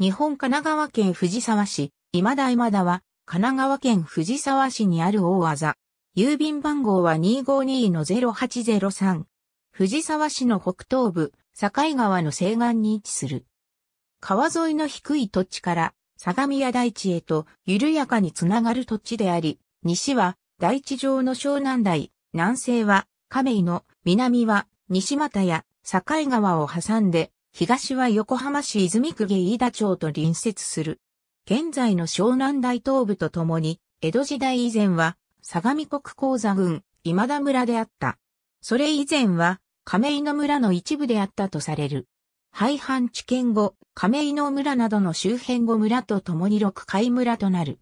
日本神奈川県藤沢市、今田今田は、神奈川県藤沢市にある大技。郵便番号は252-0803。藤沢市の北東部、境川の西岸に位置する。川沿いの低い土地から、相模屋台地へと緩やかにつながる土地であり、西は台地上の湘南台、南西は亀井の、南は西又や境川を挟んで東は横浜市泉区下飯田町と隣接する。現在の湘南大東部とともに、江戸時代以前は、相模国鉱山郡、今田村であった。それ以前は、亀井の村の一部であったとされる。廃藩置県後、亀井の村などの周辺後村とともに六海村となる。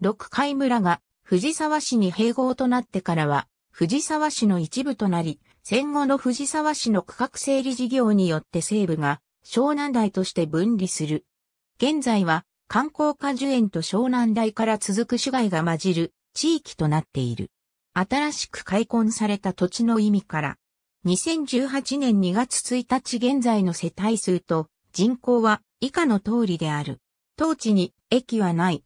六海村が藤沢市に併合となってからは、藤沢市の一部となり、戦後の藤沢市の区画整理事業によって西部が湘南台として分離する。現在は観光果樹園と湘南台から続く市街が混じる地域となっている。新しく開墾された土地の意味から、2018年2月1日現在の世帯数と人口は以下の通りである。当地に駅はない。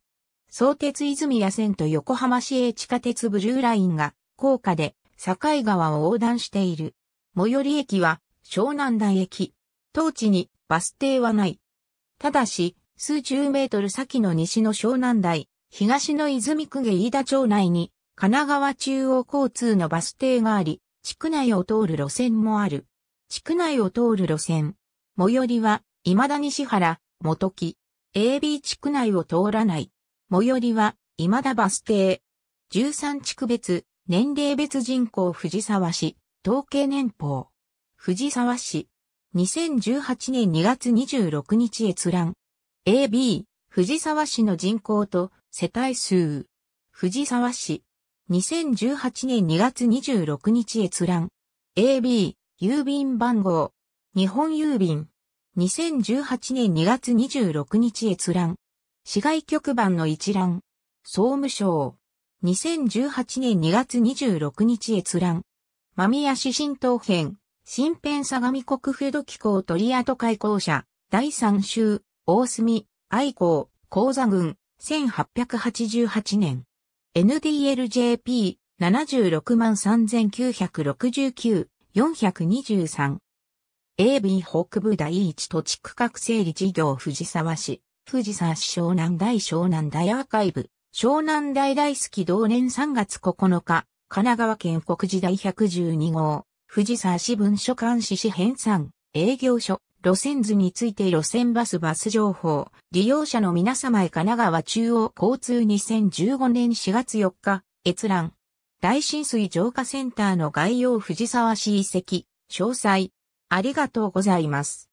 相鉄泉谷線と横浜市営地下鉄ブルーラインが高架で境川を横断している。最寄り駅は湘南台駅。当地にバス停はない。ただし、数十メートル先の西の湘南台、東の泉区下飯田町内に、神奈川中央交通のバス停があり、地区内を通る路線もある。地区内を通る路線。最寄りは、未だ西原、元木。AB 地区内を通らない。最寄りは、未だバス停。13地区別、年齢別人口藤沢市、統計年報。藤沢市。2018年2月26日閲覧。AB、藤沢市の人口と世帯数。藤沢市。2018年2月26日閲覧。AB、郵便番号。日本郵便。2018年2月26日閲覧。市外局番の一覧。総務省。2018年2月26日閲覧。間宮市新党編、新編相模国府土機構鳥跡開校者、第3週、大隅、愛校、講座群、1888年。NDLJP、76万3969、423。AB 北部第一土地区画整理事業藤沢市、藤沢市湘南大湘南大アーカイブ。湘南大大好き同年3月9日、神奈川県国時代112号、藤沢市文書監視市編纂、営業所、路線図について路線バスバス情報、利用者の皆様へ神奈川中央交通2015年4月4日、閲覧。大浸水浄化センターの概要藤沢市遺跡、詳細。ありがとうございます。